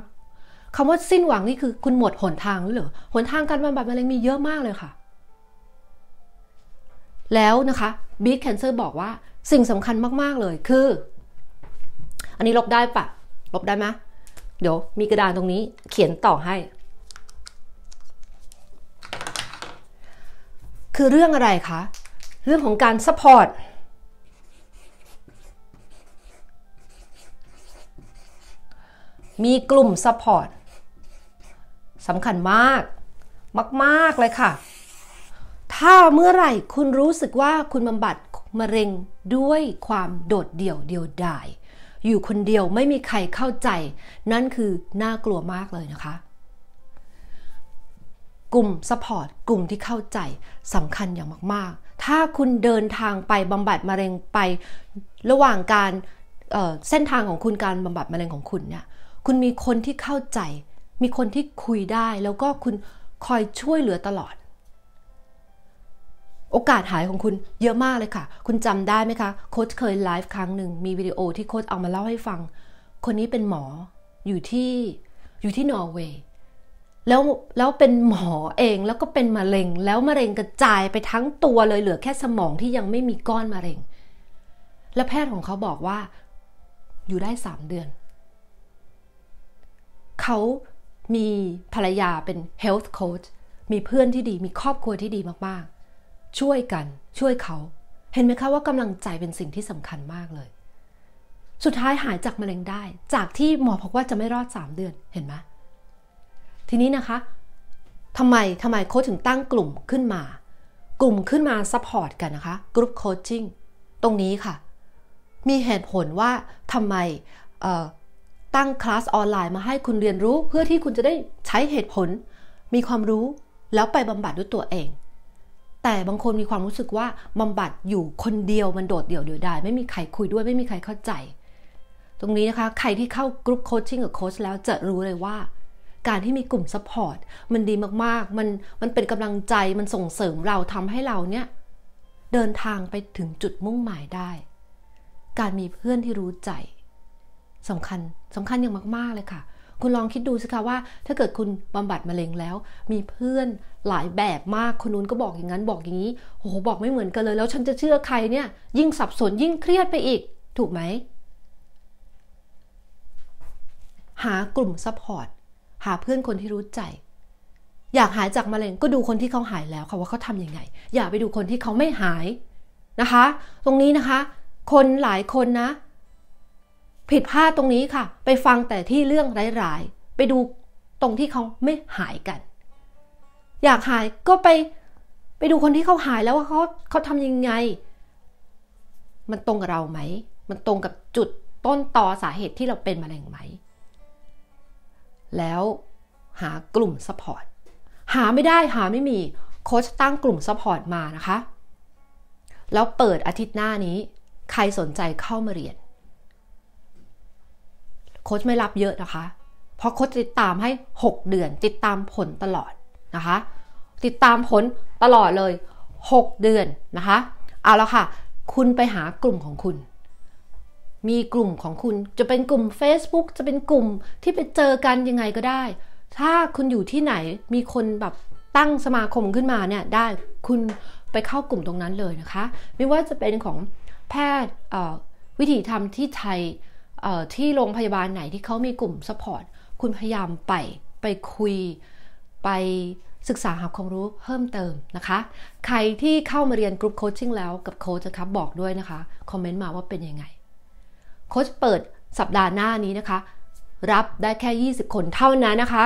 คำว่าสิ้นหวังนี่คือคุณหมดหนทางหรือเหรอหนทางการบำบัดมะเร็งมีเยอะมากเลยค่ะ แล้วนะคะบีทแคนเซอร์บอกว่า สิ่งสำคัญมากๆเลยคืออันนี้ลบได้ปะลบได้ไหมเดี๋ยว มีกระดานตรงนี้เขียนต่อให้ คือเรื่องอะไรคะ เรื่องของการซัพพอร์ต มีกลุ่มซัพพอร์ตสำคัญมาก มาก ๆ เลยค่ะ ถ้าเมื่อไหร่คุณรู้สึกว่าคุณบำบัดมะเร็งด้วยความโดดเดี่ยวเดียวดายอยู่คนเดียวไม่มีใครเข้าใจนั่นคือน่ากลัวมากเลยนะคะ กลุ่มสปอร์ตกลุ่มที่เข้าใจสำคัญอย่างมากๆ ถ้าคุณเดินทางไปบำบัดมะเร็งไประหว่างการเเส้นทางของคุณการบำบัดมะเร็งของคุณเนี่ยคุณมีคนที่เข้าใจ มีคนที่คุยได้แล้วก็คุณคอยช่วยเหลือตลอดโอกาสหายของคุณเยอะมากเลยค่ะ คุณจำได้ไหมคะ โค้ชเคยไลฟ์ครั้งหนึ่ง มีวิดีโอที่โค้ชเอามาเล่าให้ฟัง คนนี้เป็นหมออยู่ที่อยู่ที่นอร์เวย์ แล้วแล้วเป็นหมอเอง แล้วก็เป็นมะเร็ง แล้วมะเร็งกระจายไปทั้งตัวเลยเหลือแค่สมองที่ยังไม่มีก้อนมะเร็ง และแพทย์ของเขาบอกว่าอยู่ได้สามเดือน เขามีภรรยาเป็น health coach มีเพื่อนที่ดี มีครอบครัวที่ดีมากๆช่วยกันช่วยเขาเห็นไหมคะว่ากำลังใจเป็นสิ่งที่สำคัญมากเลย สุดท้ายหายจากมะเร็งได้ จากที่หมอบอกว่าจะไม่รอด 3 เดือนเห็นไหมทีนี้นะคะทำไมทำไมโค้ชถึงตั้งกลุ่มขึ้นมา กลุ่มขึ้นมาซัพพอร์ตกันนะคะกรุ๊ปโคชชิ่งตรงนี้ค่ะ มีเหตุผลว่าทำไมตั้งคลาสออนไลน์มาให้คุณเรียนรู้เพื่อที่คุณจะได้ใช้เหตุผล มีความรู้แล้วไปบำบัดด้วยตัวเองแต่บางคนมีความรู้สึกว่าบำบัดอยู่คนเดียวมันโดดเดี่ยวเดียวดายไม่มีใครคุยด้วยไม่มีใครเข้าใจ ตรงนี้นะคะ ใครที่เข้ากรุ๊ปโคชชิ่งกับโคชแล้วจะรู้เลยว่า การที่มีกลุ่มซัพพอร์ตมันดีมากๆ มันมันเป็นกำลังใจมันส่งเสริมเราทำให้เราเนี่ย เดินทางไปถึงจุดมุ่งหมายได้ การมีเพื่อนที่รู้ใจสำคัญสำคัญอย่างมาก ๆเลยค่ะคุณลองคิดดูสิคะว่าถ้าเกิดคุณบำบัดมะเร็งแล้ว มีเพื่อนหลายแบบมากคนนู้นก็บอกอย่างนั้นบอกอย่างนี้โอ้โหบอกไม่เหมือนกันเลยแล้วฉันจะเชื่อใครเนี่ยยิ่งสับสนยิ่งเครียดไปอีก ถูกไหม หากลุ่มซัพพอร์ตหาเพื่อนคนที่รู้ใจ อยากหายจากมะเร็งก็ดูคนที่เขาหายแล้วค่ะว่าเขาทำยังไง อย่าไปดูคนที่เขาไม่หายนะคะ ตรงนี้นะคะ คนหลายคนนะผิดพลาดตรงนี้ค่ะ ไปฟังแต่ที่เรื่องร้ายๆ ไปดูตรงที่เขาไม่หายกัน อยากหายก็ไปไปดูคนที่เขาหายแล้วว่าเขาเขาทำยังไง มันตรงกับเราไหมมันตรงกับจุดต้นต่อสาเหตุที่เราเป็นมะเร็งไหมแล้วหากลุ่มซัพพอร์ตหาไม่ได้หาไม่มีโค้ชตั้งกลุ่มซัพพอร์ตมานะคะ แล้วเปิดอาทิตย์หน้านี้ ใครสนใจเข้ามาเรียนโค้ชไม่รับเยอะนะคะเพราะโค้ชติดตามให้ 6 เดือนติดตามผลตลอดนะคะติดตามผลตลอดเลย 6 เดือนนะคะเอาละค่ะคุณไปหากลุ่มของคุณ มีกลุ่มของคุณจะเป็นกลุ่ม Facebook จะเป็นกลุ่มที่ไปเจอกันยังไงก็ได้ ถ้าคุณอยู่ที่ไหนมีคนแบบตั้งสมาคมขึ้นมาเนี่ยได้คุณไปเข้ากลุ่มตรงนั้นเลยนะคะไม่ว่าจะเป็นของแพทย์วิถีธรรมที่ไทยที่โรงพยาบาลไหนที่เขามีกลุ่มซัพพอร์ต คุณพยายามไป ไปคุย ไปศึกษาหาความรู้เพิ่มเติมนะคะ ใครที่เข้ามาเรียนกลุ่มโคชชิ่งแล้วกับโค้ชนะคะบอกด้วยนะคะ คอมเมนต์มาว่าเป็นยังไง โค้ชเปิดสัปดาห์หน้านี้นะคะ รับได้แค่ 20 คนเท่านั้นนะคะ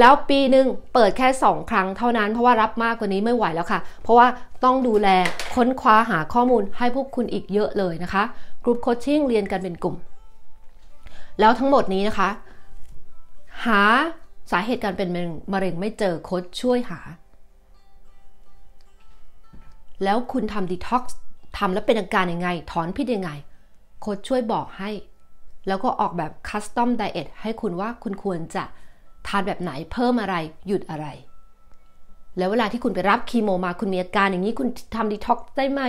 แล้วปีหนึ่งเปิดแค่ 2 ครั้งเท่านั้น เพราะว่ารับมากกว่านี้ไม่ไหวแล้วค่ะ เพราะว่าต้องดูแลค้นคว้าหาข้อมูลให้พวกคุณอีกเยอะเลยนะคะกลุ่มโคชชิ่งเรียนกันเป็นกลุ่มแล้วทั้งหมดนี้นะคะ หาสาเหตุการเป็นมะเร็งไม่เจอโค้ชช่วยหา แล้วคุณทำดีท็อกซ์ทำแล้วเป็นอาการยังไง ถอนพิษยังไง โค้ชช่วยบอกให้ แล้วก็ออกแบบคัสตอมไดเอทให้คุณว่าคุณควรจะทานแบบไหนเพิ่มอะไรหยุดอะไร แล้วเวลาที่คุณไปรับคีโมมาคุณมีอาการอย่างนี้คุณทำดีท็อกซ์ได้ไหม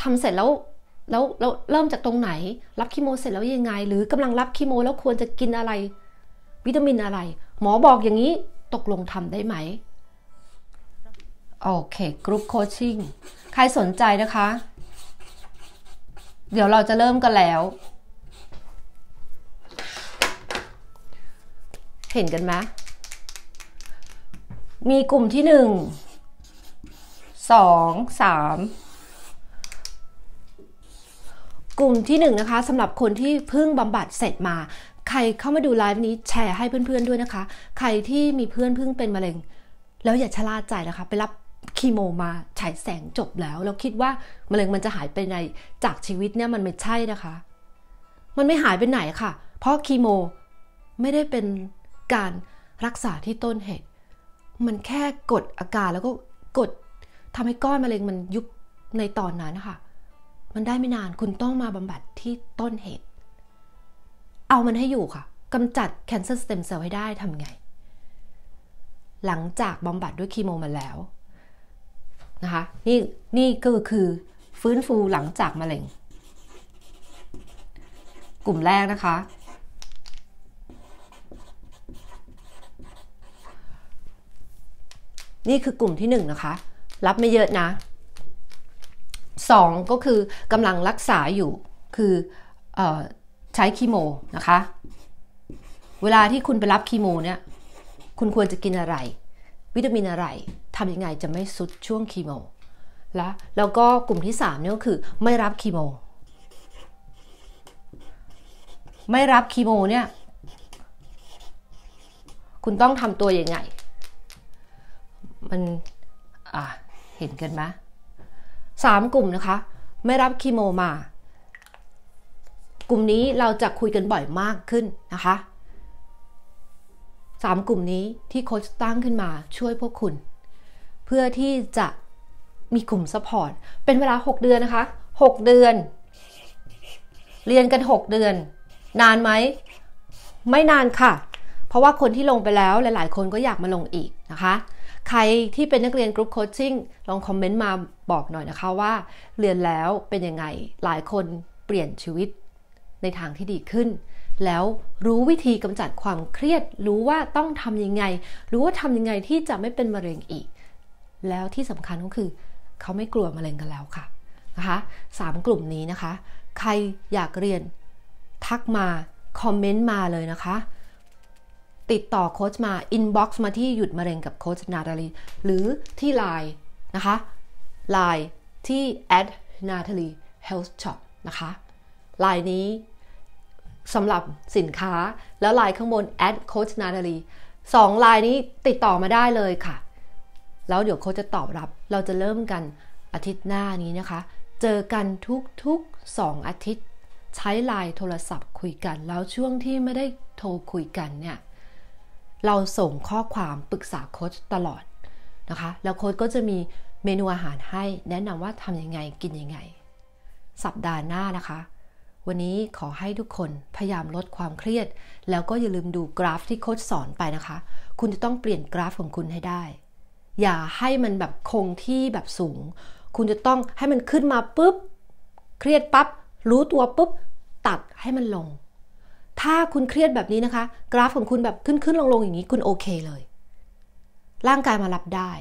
ทำเสร็จแล้วแล้วเราเริ่มจากตรงไหน รับคีโมเสร็จแล้วยังไง หรือ กำลังรับคีโม แล้วควรจะกินอะไร วิตามินอะไร หมอบอกอย่างนี้ตกลงทำได้ไหมโอเค กรุ๊ปโคชชิ่งใครสนใจนะคะ เดี๋ยวเราจะเริ่มกันแล้ว เห็นกันไหมมีกลุ่มที่หนึ่งสองสามกลุ่มที่1นนะคะสำหรับคนที่เพิ่งบำบัดเสร็จมา ใครเข้ามาดูไลฟ์นี้แชร์ให้เพื่อนๆด้วยนะคะ ใครที่มีเพื่อนเพิ่งเป็นมะเร็ง แล้วอย่าชะล่าใจนะคะ ไปรับคีโมมาฉายแสงจบแล้ว แล้วคิดว่ามะเร็งมันจะหายไปไหนจากชีวิตเนี่ย มันไม่ใช่นะคะ มันไม่หายไปไหนค่ะ เพราะคีโมไม่ได้เป็นการรักษาที่ต้นเหตุ มันแค่กดอาการแล้วก็กดทำให้ก้อนมะเร็งมันยุบในตอนนั้นค่ะมันได้ไม่นานคุณต้องมาบำบัดที่ต้นเหตุ เอามันให้อยู่ค่ะกำจัด cancer stem cell ให้ได้ทำไง หลังจากบำบัดด้วยคีโมมาแล้วนะคะนี่นี่ก็คือฟื้นฟูหลังจากมะเร็ง กลุ่มแรกนะคะ นี่คือกลุ่มที่หนึ่งนะคะ รับไม่เยอะนะสองก็คือกำลังรักษาอยู่คืออใช้คีโมนะคะ เวลาที่คุณไปรับคีโมเนี่ย คุณควรจะกินอะไร วิตามินอะไรทำยังไงจะไม่สุดช่วงคีโม และแล้วก็กลุ่มที่3เนี่ยก็คือไม่รับคีโม ไม่รับคีโมเนี่ย คุณต้องทำตัวยังไง มันเห็นกันไหมสามกลุ่มนะคะ ไม่รับคีโม มา กลุ่มนี้เราจะคุยกันบ่อยมากขึ้นนะคะสามกลุ่มนี้ที่โค้ชตั้งขึ้นมาช่วยพวกคุณ เพื่อที่จะมีกลุ่มซัพพอร์ต เป็นเวลา6เดือนนะคะ6เดือน เรียนกัน 6 เดือน นานไหม ไม่นานค่ะ เพราะว่าคนที่ลงไปแล้วหลาย ๆ คนก็อยากมาลงอีกนะคะใครที่เป็นนักเรียนกรุ๊ปโคชชิ่งลองคอมเมนต์มาบอกหน่อยนะคะว่าเรียนแล้วเป็นยังไงหลายคนเปลี่ยนชีวิตในทางที่ดีขึ้น แล้วรู้วิธีกำจัดความเครียดรู้ว่าต้องทำยังไง รู้ว่าทำยังไงที่จะไม่เป็นมะเร็งอีก แล้วที่สำคัญก็คือ เขาไม่กลัวมะเร็งกันแล้วค่ะนะคะสามกลุ่มนี้นะคะ ใครอยากเรียน ทักมาคอมเมนต์มาเลยนะคะติดต่อโค้ชมา อินบ็อกซ์มาที่หยุดมะเร็งกับโค้ชนาตาลี หรือที่ไลน์นะคะไลน์ที่ at natalie health shop นะคะไลน์นี้สำหรับสินค้าแล้วไลน์ข้างบน at coach natalie สองไลน์นี้ติดต่อมาได้เลยค่ะ แล้วเดี๋ยวโค้ชจะตอบรับ เราจะเริ่มกันอาทิตย์หน้านี้นะคะ เจอกันทุกๆ 2 อาทิตย์ ใช้ไลน์โทรศัพท์คุยกันแล้วช่วงที่ไม่ได้โทรคุยกันเนี่ยเราส่งข้อความปรึกษาโค้ชตลอดนะคะแล้วโค้ชก็จะมีเมนูอาหารให้ แนะนำว่าทำยังไงกินยังไง สัปดาห์หน้านะคะ วันนี้ขอให้ทุกคนพยายามลดความเครียด แล้วก็อย่าลืมดูกราฟที่โค้ชสอนไปนะคะ คุณจะต้องเปลี่ยนกราฟของคุณให้ได้ อย่าให้มันแบบคงที่แบบสูง คุณจะต้องให้มันขึ้นมาปุ๊บเครียดปับ๊บรู้ตัวปุ๊บตัดให้มันลงถ้าคุณเครียดแบบนี้นะคะ กราฟของคุณแบบขึ้นขึ้นลงลงอย่างนี้คุณโอเคเลย ร่างกายมารับได้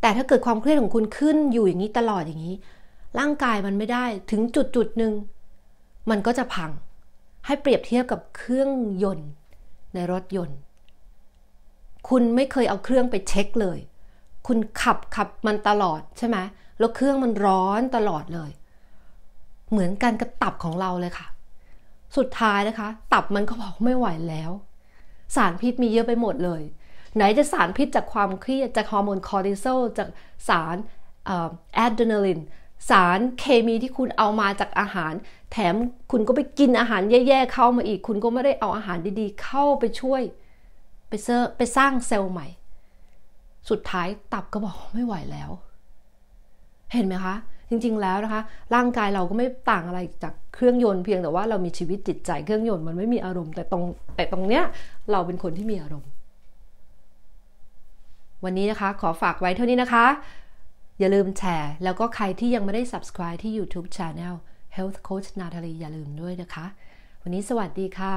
แต่ถ้าเกิดความเครียดของคุณขึ้นอยู่อย่างนี้ตลอดอย่างนี้ ร่างกายมันไม่ได้ถึงจุดจุดหนึ่งมันก็จะพังให้เปรียบเทียบกับเครื่องยนต์ ในรถยนต์ คุณไม่เคยเอาเครื่องไปเช็คเลย คุณขับขับมันตลอดใช่ไหมแล้วเครื่องมันร้อนตลอดเลย เหมือนกันกับตับของเราเลยค่ะสุดท้ายนะคะ ตับมันก็บอกไม่ไหวแล้ว สารพิษมีเยอะไปหมดเลย ไหนจะสารพิษจากความเครียดจากฮอร์โมนคอร์ติซอลจากสารอะดรีนาลินสารเคมีที่คุณเอามาจากอาหาร แถมคุณก็ไปกินอาหารแย่ๆเข้ามาอีก คุณก็ไม่ได้เอาอาหารดีๆ เข้าไปช่วย ไปเซอร์ไปสร้างเซลล์ใหม่ สุดท้ายตับก็บอกไม่ไหวแล้ว เห็นไหมคะจริงๆ แล้วนะคะ ร่างกายเราก็ไม่ต่างอะไรจากเครื่องยนต์เพียงแต่ว่าเรามีชีวิตจิตใจ เครื่องยนต์มันไม่มีอารมณ์แต่ตรงแต่ตรงเนี้ยเราเป็นคนที่มีอารมณ์ วันนี้นะคะขอฝากไว้เท่านี้นะคะ อย่าลืมแชร์ แล้วก็ใครที่ยังไม่ได้ subscribe ที่ YouTube Channel Health Coach Natalie อย่าลืมด้วยนะคะ วันนี้สวัสดีค่ะ